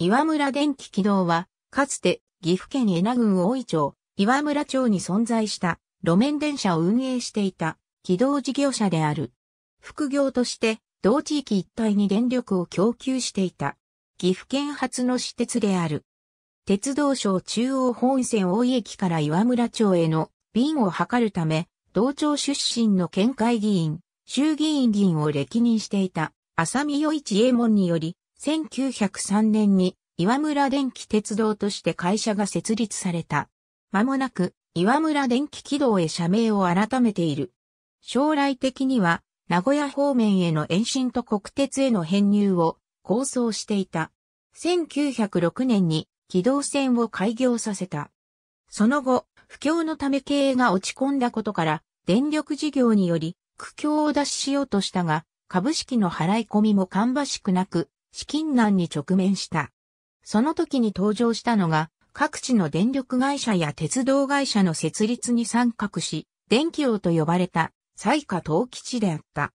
岩村電気軌道は、かつて岐阜県恵那郡大井町、岩村町に存在した路面電車を運営していた軌道事業者である。副業として同地域一帯に電力を供給していた。岐阜県初の私鉄である。鉄道省中央本線大井駅から岩村町への便を図るため、同町出身の県会議員、衆議院議員を歴任していた、浅見与一右衛門により、1903年に岩村電気鉄道として会社が設立された。間もなく岩村電気軌道へ社名を改めている。将来的には名古屋方面への延伸と国鉄への編入を構想していた。1906年に軌道線を開業させた。その後、不況のため経営が落ち込んだことから電力事業により苦境を脱しようとしたが、株式の払い込みも芳しくなく、資金難に直面した。その時に登場したのが、各地の電力会社や鉄道会社の設立に参画し、電気王と呼ばれた、西下東吉であった。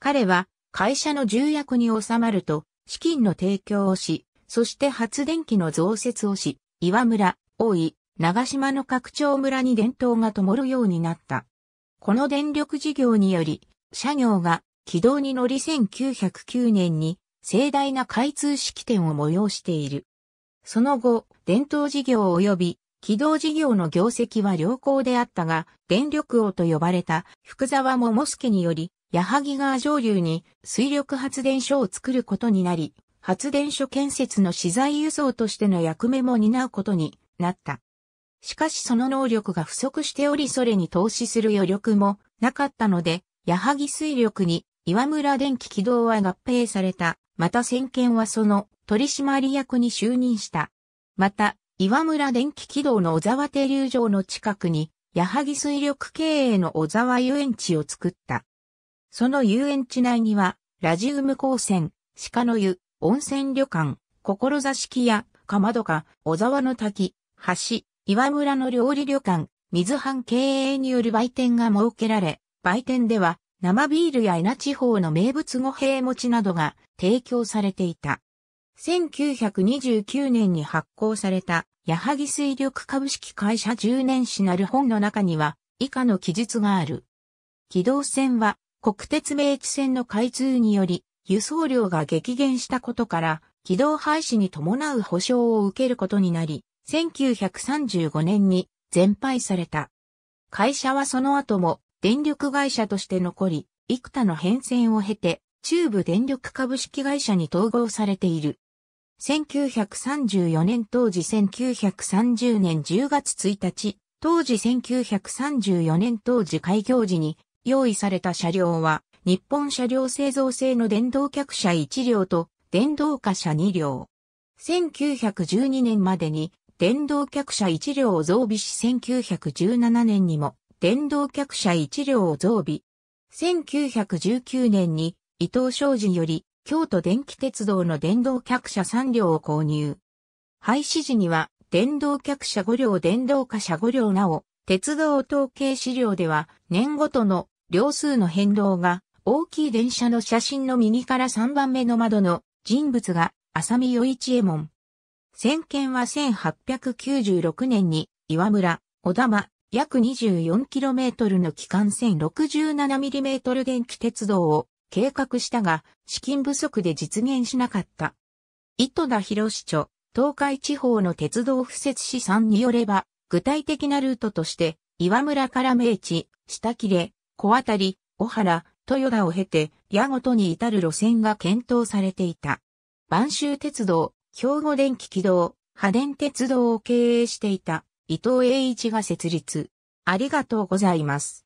彼は、会社の重役に収まると、資金の提供をし、そして発電機の増設をし、岩村、大井、長島の拡張村に伝統が灯るようになった。この電力事業により、社業が軌道に乗り1909年に盛大な開通式典を催している。その後、伝統事業及び軌道事業の業績は良好であったが、電力王と呼ばれた福沢桃助により、矢作川上流に水力発電所を作ることになり、発電所建設の資材輸送としての役目も担うことになった。しかしその能力が不足しておりそれに投資する余力もなかったので、矢作水力に岩村電気軌道は合併された。また先見はその取締役に就任した。また、岩村電気軌道の小沢停留場の近くに、矢作水力経営の小沢遊園地を作った。その遊園地内には、ラジウム光線、鹿の湯、温泉旅館、志木屋、かまどか、小沢の滝、橋、岩村の料理旅館、水藩経営による売店が設けられ、売店では、生ビールやエナ地方の名物語平餅などが提供されていた。1929年に発行された、矢作水力株式会社10年史なる本の中には、以下の記述がある。機動船は、国鉄明治線の開通により、輸送量が激減したことから、軌道廃止に伴う保障を受けることになり、1935年に全廃された。会社はその後も電力会社として残り、幾多の変遷を経て、中部電力株式会社に統合されている。1934年当時1930年10月1日、当時1934年当時開業時に用意された車両は、日本車両製造製の電動客車1両と電動貨車2両。1912年までに電動客車1両を増備し1917年にも電動客車1両を増備。1919年に伊藤商事より京都電気鉄道の電動客車3両を購入。廃止時には電動客車5両電動貨車5両なお、鉄道統計資料では年ごとの両数の変動が大きい電車の写真の右から3番目の窓の人物が浅見与一衛門。先見は1896年に岩村、小玉、約 24km の機関線 67mm 電気鉄道を計画したが、資金不足で実現しなかった。糸田博市長、東海地方の鉄道敷設資産によれば、具体的なルートとして、岩村から明治、下切れ、小渡り、小原、豊田を経て、矢ごとに至る路線が検討されていた。晩秋鉄道、兵庫電気軌道、破電鉄道を経営していた。伊藤栄一が設立。ありがとうございます。